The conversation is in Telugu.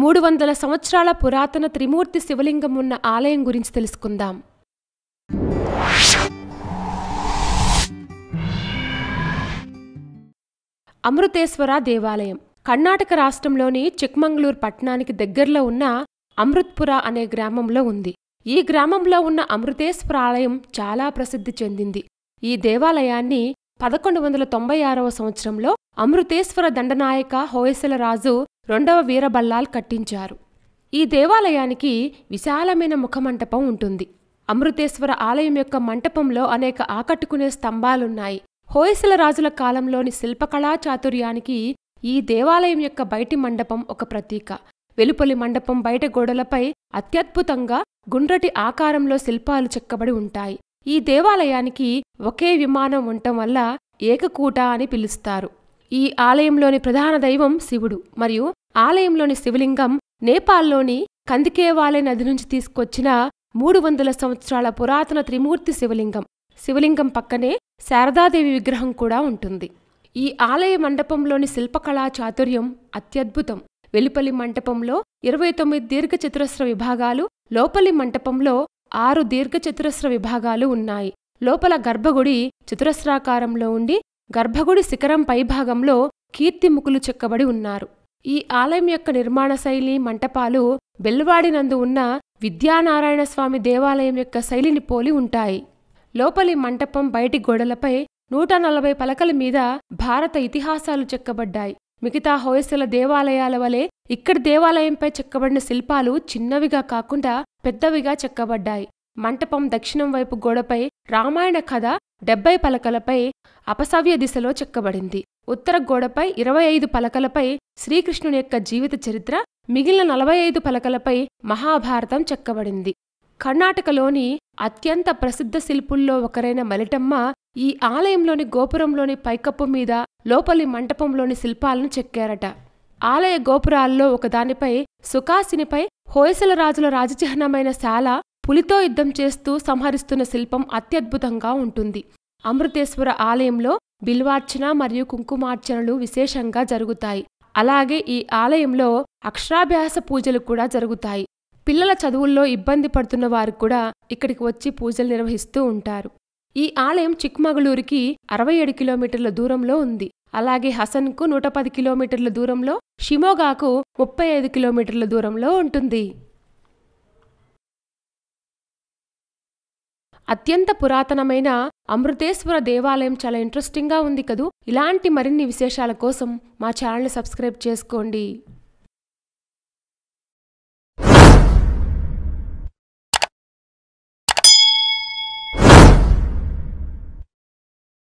మూడు వందల సంవత్సరాల పురాతన త్రిమూర్తి శివలింగం ఉన్న ఆలయం గురించి తెలుసుకుందాం అమృతేశ్వర దేవాలయం కర్ణాటక రాష్ట్రంలోని చిక్మంగళూరు పట్టణానికి దగ్గరలో ఉన్న అమృత్పుర అనే గ్రామంలో ఉంది ఈ గ్రామంలో ఉన్న అమృతేశ్వర ఆలయం చాలా ప్రసిద్ధి చెందింది ఈ దేవాలయాన్ని పదకొండు వందల తొంభై ఆరవ సంవత్సరంలో అమృతేశ్వర దండనాయక హోయసలరాజు రెండవ వీరబల్లాల్ కట్టించారు ఈ దేవాలయానికి విశాలమైన ముఖమంటపం ఉంటుంది అమృతేశ్వర ఆలయం యొక్క మంటపంలో అనేక ఆకట్టుకునే స్తంభాలున్నాయి హోయసల రాజుల కాలంలోని శిల్పకళా చాతుర్యానికి ఈ దేవాలయం యొక్క బయటి మండపం ఒక ప్రతీక వెలుపలి మండపం బయట గోడలపై అత్యద్భుతంగా గుండ్రటి ఆకారంలో శిల్పాలు చెక్కబడి ఉంటాయి ఈ దేవాలయానికి ఒకే విమానం ఉండటం వల్ల ఏకకూట అని పిలుస్తారు ఈ ఆలయంలోని ప్రధాన దైవం శివుడు మరియు ఆలయంలోని శివలింగం నేపాల్లోని కందికేవాలయ నది నుంచి తీసుకొచ్చిన మూడు వందల సంవత్సరాల పురాతన త్రిమూర్తి శివలింగం శివలింగం పక్కనే శారదాదేవి విగ్రహం కూడా ఉంటుంది ఈ ఆలయ మండపంలోని శిల్పకళా చాతుర్యం అత్యద్భుతం వెలుపలి మంటపంలో ఇరవై తొమ్మిది దీర్ఘచతురస్ర విభాగాలు లోపలి మంటపంలో ఆరు దీర్ఘచతురస్ర విభాగాలు ఉన్నాయి లోపల గర్భగుడి చతురస్రాకారంలో ఉండి గర్భగుడి శిఖరం పైభాగంలో కీర్తిముఖులు చెక్కబడి ఉన్నారు ఈ ఆలయం యొక్క నిర్మాణ శైలి మంటపాలు బెల్వాడినందు ఉన్న విద్యానారాయణ స్వామి దేవాలయం యొక్క శైలిని పోలి ఉంటాయి లోపలి మంటపం బయటి గోడలపై నూట నలభై పలకల మీద భారత ఇతిహాసాలు చెక్కబడ్డాయి మిగతా హోయసల దేవాలయాల వలె ఇక్కడి దేవాలయంపై చెక్కబడిన శిల్పాలు చిన్నవిగా కాకుండా పెద్దవిగా చెక్కబడ్డాయి మంటపం దక్షిణం వైపు గోడపై రామాయణ కథ డెబ్బై పలకలపై అపసవ్య దిశలో చెక్కబడింది ఉత్తర గోడపై ఇరవై ఐదు పలకలపై శ్రీకృష్ణుని యొక్క జీవిత చరిత్ర మిగిలిన నలభై ఐదు పలకలపై మహాభారతం చెక్కబడింది కర్ణాటకలోని అత్యంత ప్రసిద్ధ శిల్పుల్లో ఒకరైన మలిటమ్మ ఈ ఆలయంలోని గోపురంలోని పైకప్పు మీద లోపలి మంటపంలోని శిల్పాలను చెక్కారట ఆలయ గోపురాల్లో ఒకదానిపై సుకాసినిపై హోయసల రాజుల రాజచిహ్నమైన శాల పులితో యుద్ధం చేస్తూ సంహరిస్తున్న శిల్పం అత్యద్భుతంగా ఉంటుంది అమృతేశ్వర ఆలయంలో బిల్వార్చన మరియు కుంకుమార్చనలు విశేషంగా జరుగుతాయి అలాగే ఈ ఆలయంలో అక్షరాభ్యాస పూజలు కూడా జరుగుతాయి పిల్లల చదువుల్లో ఇబ్బంది పడుతున్న వారు కూడా ఇక్కడికి వచ్చి పూజలు నిర్వహిస్తూ ఉంటారు ఈ ఆలయం చిక్మగళూరుకి అరవై ఏడు కిలోమీటర్ల దూరంలో ఉంది అలాగే హసన్కు నూట పది కిలోమీటర్ల దూరంలో షిమోగాకు ముప్పై ఐదు కిలోమీటర్ల దూరంలో ఉంటుంది అత్యంత పురాతనమైన అమృతేశ్వర దేవాలయం చాలా ఇంట్రెస్టింగ్గా ఉంది కదూ ఇలాంటి మరిన్ని విశేషాల కోసం మా ఛానల్ని సబ్స్క్రైబ్ చేసుకోండి